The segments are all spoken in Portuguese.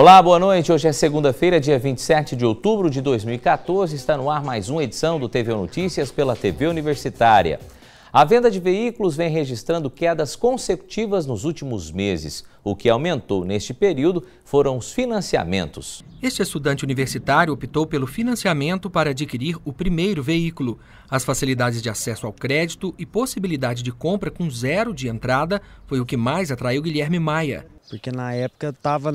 Olá, boa noite. Hoje é segunda-feira, dia 27 de outubro de 2014. Está no ar mais uma edição do TV Notícias pela TV Universitária. A venda de veículos vem registrando quedas consecutivas nos últimos meses. O que aumentou neste período foram os financiamentos. Este estudante universitário optou pelo financiamento para adquirir o primeiro veículo. As facilidades de acesso ao crédito e possibilidade de compra com zero de entrada foi o que mais atraiu Guilherme Maia. Porque na época estava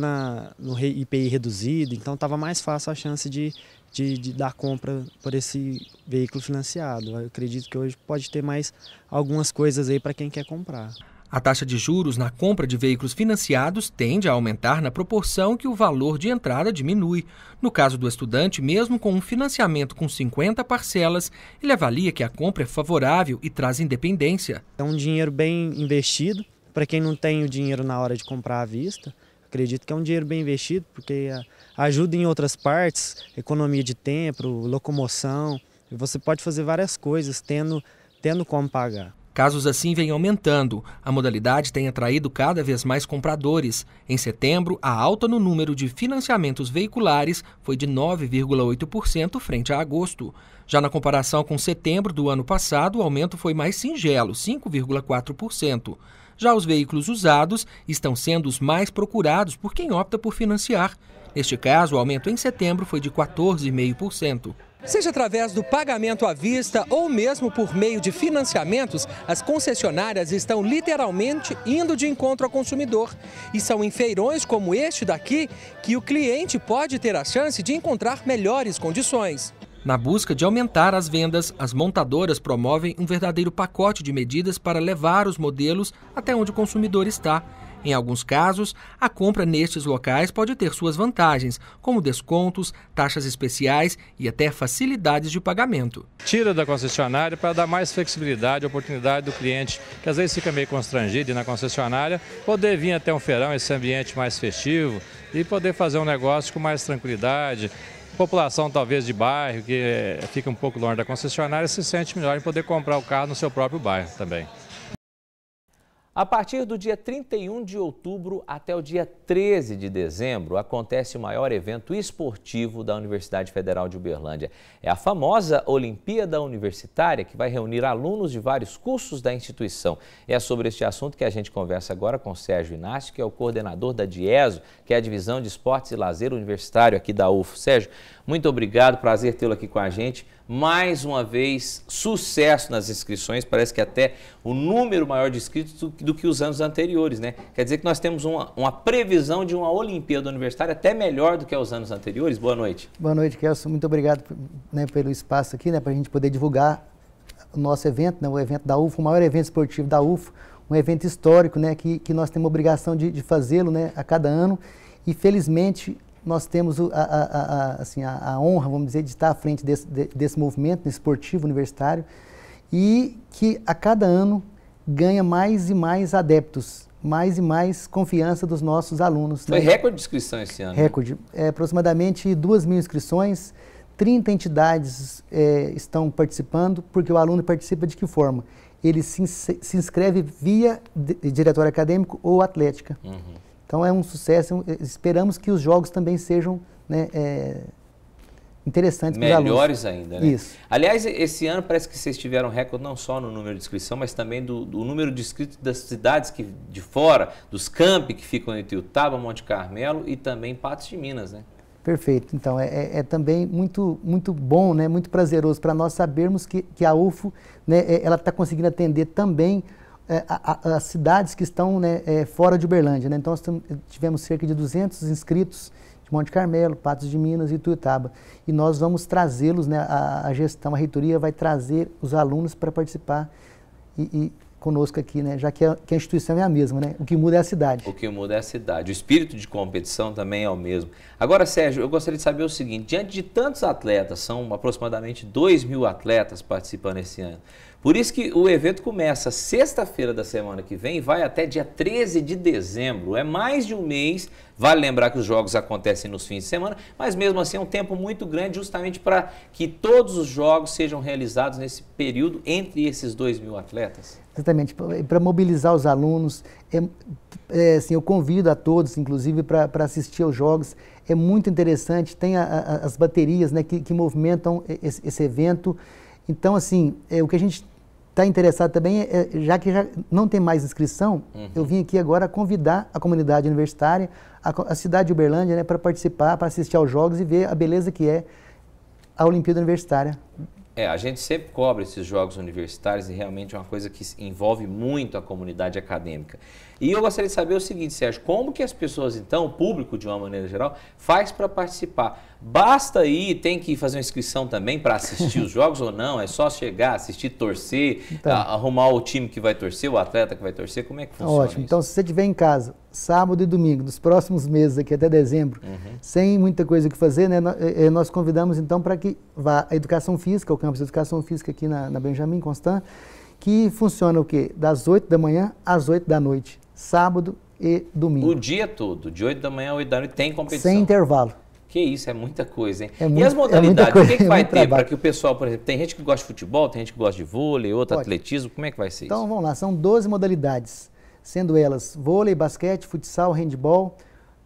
no IPI reduzido, então estava mais fácil a chance de de, de, da compra por esse veículo financiado. Eu acredito que hoje pode ter mais algumas coisas aí para quem quer comprar. A taxa de juros na compra de veículos financiados tende a aumentar na proporção que o valor de entrada diminui. No caso do estudante, mesmo com um financiamento com 50 parcelas, ele avalia que a compra é favorável e traz independência. É um dinheiro bem investido para quem não tem o dinheiro na hora de comprar à vista Acredito que é um dinheiro bem investido, porque ah, ajuda em outras partes, economia de tempo, locomoção. Você pode fazer várias coisas tendo, tendo como pagar. Casos assim vêm aumentando. A modalidade tem atraído cada vez mais compradores. Em setembro, a alta no número de financiamentos veiculares foi de 9,8% frente a agosto. Já na comparação com setembro do ano passado, o aumento foi mais singelo, 5,4%. Já os veículos usados estão sendo os mais procurados por quem opta por financiar. Neste caso, o aumento em setembro foi de 14,5%. Seja através do pagamento à vista ou mesmo por meio de financiamentos, as concessionárias estão literalmente indo de encontro ao consumidor. E são em feirões como este daqui que o cliente pode ter a chance de encontrar melhores condições. Na busca de aumentar as vendas, as montadoras promovem um verdadeiro pacote de medidas para levar os modelos até onde o consumidor está. Em alguns casos, a compra nestes locais pode ter suas vantagens, como descontos, taxas especiais e até facilidades de pagamento. Tira da concessionária para dar mais flexibilidade, e oportunidade do cliente, que às vezes fica meio constrangido na concessionária, poder vir até um feirão, esse ambiente mais festivo, e poder fazer um negócio com mais tranquilidade, população talvez de bairro, que fica um pouco longe da concessionária, se sente melhor em poder comprar o carro no seu próprio bairro também. A partir do dia 31 de outubro até o dia 13 de dezembro, acontece o maior evento esportivo da Universidade Federal de Uberlândia. É a famosa Olimpíada Universitária, que vai reunir alunos de vários cursos da instituição. E é sobre este assunto que a gente conversa agora com Sérgio Inácio, que é o coordenador da DIESO, que é a Divisão de Esportes e Lazer Universitário aqui da UFO. Sérgio, muito obrigado, prazer tê-lo aqui com a gente. Mais uma vez, sucesso nas inscrições, parece que até o um número maior de inscritos do, do, que os anos anteriores, né? Quer dizer que nós temos uma, uma previsão de uma Olimpíada Universitária até melhor do que aos anos anteriores. Boa noite. Boa noite, Kelson. Muito obrigado né, pelo espaço aqui, né, para a gente poder divulgar o nosso evento, né, o evento da UFO, o maior evento esportivo da UFO, um evento histórico, né, que, que nós temos obrigação de, de fazê-lo, né, a cada ano. E felizmente nós temos a, a, a assim, a, a, honra, vamos dizer, de estar à frente desse, desse movimento esportivo universitário e que a cada ano ganha mais e mais adeptos, mais e mais confiança dos nossos alunos. Foi né? recorde de inscrição esse ano. Né? Recorde. É, aproximadamente 2 mil inscrições, 30 entidades é, estão participando, porque o aluno participa de que forma? Ele se, se inscreve via diretório acadêmico ou atlética. Uhum. Então é um sucesso. Eh, esperamos que os jogos também sejam né, é, interessantes para os alunos. Melhores ainda, né? Isso. Aliás, esse ano parece que vocês tiveram recorde não só no número de inscrição, mas também do, do número de inscritos das cidades que, de fora, dos campi que ficam entre Itaba, Monte Carmelo e também Patos de Minas, né? Perfeito. Então, é, é, é também muito, muito bom, né? muito prazeroso para nós sabermos que, que a UFO né, é, ela está conseguindo atender também é, as cidades que estão né, é, fora de Uberlândia. Né? Então, nós tivemos cerca de 200 inscritos de Monte Carmelo, Patos de Minas e Tuiutaba. E nós vamos trazê-los, né, a, a, gestão, a reitoria vai trazer os alunos para participar e, e conosco aqui, né, já que a, que a, instituição é a mesma. Né? O que muda é a cidade. O que muda é a cidade. O espírito de competição também é o mesmo. Agora, Sérgio, eu gostaria de saber o seguinte, diante de tantos atletas, são aproximadamente 2 mil atletas participando esse ano, por isso que o evento começa sexta-feira da semana que vem, e vai até dia 13 de dezembro. É mais de um mês. Vale lembrar que os jogos acontecem nos fins de semana, mas mesmo assim é um tempo muito grande justamente para que todos os jogos sejam realizados nesse período entre esses dois mil atletas. Exatamente, para mobilizar os alunos. É, é, assim, eu convido a todos, inclusive, para assistir aos jogos. É muito interessante, tem a, a, as baterias né, que, que movimentam esse, esse evento. Então, assim, é, o que a gente está interessado também, é, já que já não tem mais inscrição, uhum. eu vim aqui agora convidar a comunidade universitária, a, a cidade de Uberlândia, né, para participar, para assistir aos jogos e ver a beleza que é a Olimpíada Universitária é, a gente sempre cobra esses jogos universitários e realmente é uma coisa que envolve muito a comunidade acadêmica. E eu gostaria de saber o seguinte, Sérgio, como que as pessoas, então, o público de uma maneira geral, faz para participar? Basta ir, tem que fazer uma inscrição também para assistir os jogos ou não? É só chegar, assistir, torcer, então, arrumar o time que vai torcer, o atleta que vai torcer, como é que tá funciona Ótimo, isso? então se você estiver em casa, sábado e domingo, dos próximos meses aqui até dezembro, uhum. sem muita coisa que fazer, né, eh, eh, nós convidamos então para que vá a educação física, o campus de educação física aqui na, na Benjamin Constant, que funciona o quê? Das 8 da manhã às 8 da noite, sábado e domingo. O dia todo, de 8 da manhã a 8 da noite, tem competição. Sem intervalo. Que isso, é muita coisa, hein? É muito, e as é modalidades, é coisa, o que, é que é vai ter para que o pessoal, por exemplo, tem gente que gosta de futebol, tem gente que gosta de vôlei, outro Pode. atletismo, como é que vai ser então, isso? Então vamos lá, são 12 modalidades, sendo elas vôlei, basquete, futsal, handball,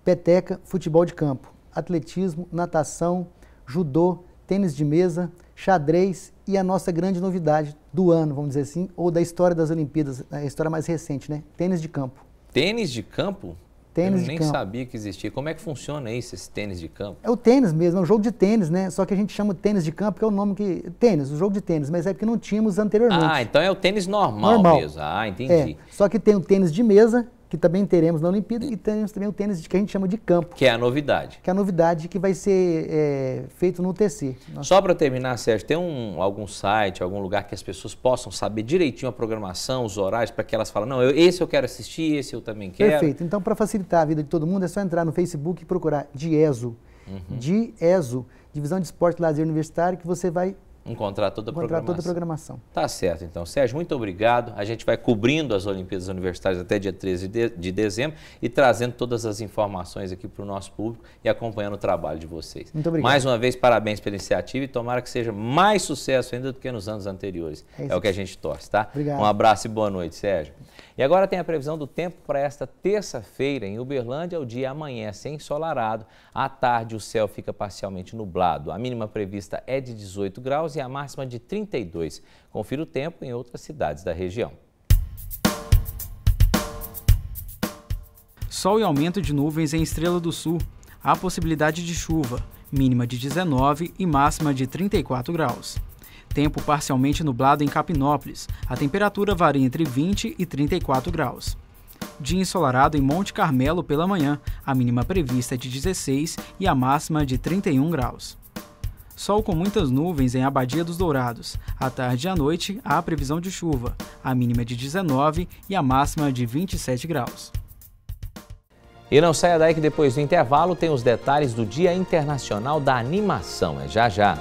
peteca, futebol de campo, atletismo, natação, judô, tênis de mesa, xadrez e a nossa grande novidade do ano, vamos dizer assim, ou da história das Olimpíadas, a história mais recente, né? Tênis de campo. Tênis de campo? Tênis Eu nem campo. sabia que existia. Como é que funciona isso, esse tênis de campo? É o tênis mesmo, é um jogo de tênis, né? Só que a gente chama tênis de campo, que é o nome que. Tênis, o jogo de tênis, mas é porque não tínhamos anteriormente. Ah, então é o tênis normal, normal. mesmo. Ah, entendi. É. Só que tem o tênis de mesa, que também teremos na Olimpíada, e teremos também o tênis que a gente chama de campo. Que é a novidade. Que é a novidade que vai ser é, feito no UTC. Só para terminar, Sérgio, tem um, algum site, algum lugar que as pessoas possam saber direitinho a programação, os horários, para que elas falem, não, eu, esse eu quero assistir, esse eu também quero. Perfeito. Então, para facilitar a vida de todo mundo, é só entrar no Facebook e procurar Dieso. Uhum. Dieso, Divisão de Esporte e Lazer Universitário, que você vai um contrato a um programação. toda a programação. Tá certo, então. Sérgio, muito obrigado. A gente vai cobrindo as Olimpíadas Universitárias até dia 13 de, dezembro e trazendo todas as informações aqui para o nosso público e acompanhando o trabalho de vocês. Muito obrigado. Mais uma vez, parabéns pela iniciativa e tomara que seja mais sucesso ainda do que nos anos anteriores. É, é o que a gente torce, tá? Obrigado. Um abraço e boa noite, Sérgio. E agora tem a previsão do tempo para esta terça-feira em Uberlândia. O dia amanhece é ensolarado. À tarde, o céu fica parcialmente nublado. A mínima prevista é de 18 graus e e a máxima de 32. Confira o tempo em outras cidades da região. Sol e aumento de nuvens em Estrela do Sul. Há possibilidade de chuva, mínima de 19 e máxima de 34 graus. Tempo parcialmente nublado em Capinópolis. A temperatura varia entre 20 e 34 graus. Dia ensolarado em Monte Carmelo pela manhã. A mínima prevista é de 16 e a máxima de 31 graus. Sol com muitas nuvens em Abadia dos Dourados. À tarde e à noite, há previsão de chuva. A mínima de 19 e a máxima de 27 graus. E não saia daí que depois do intervalo tem os detalhes do Dia Internacional da Animação. É já já.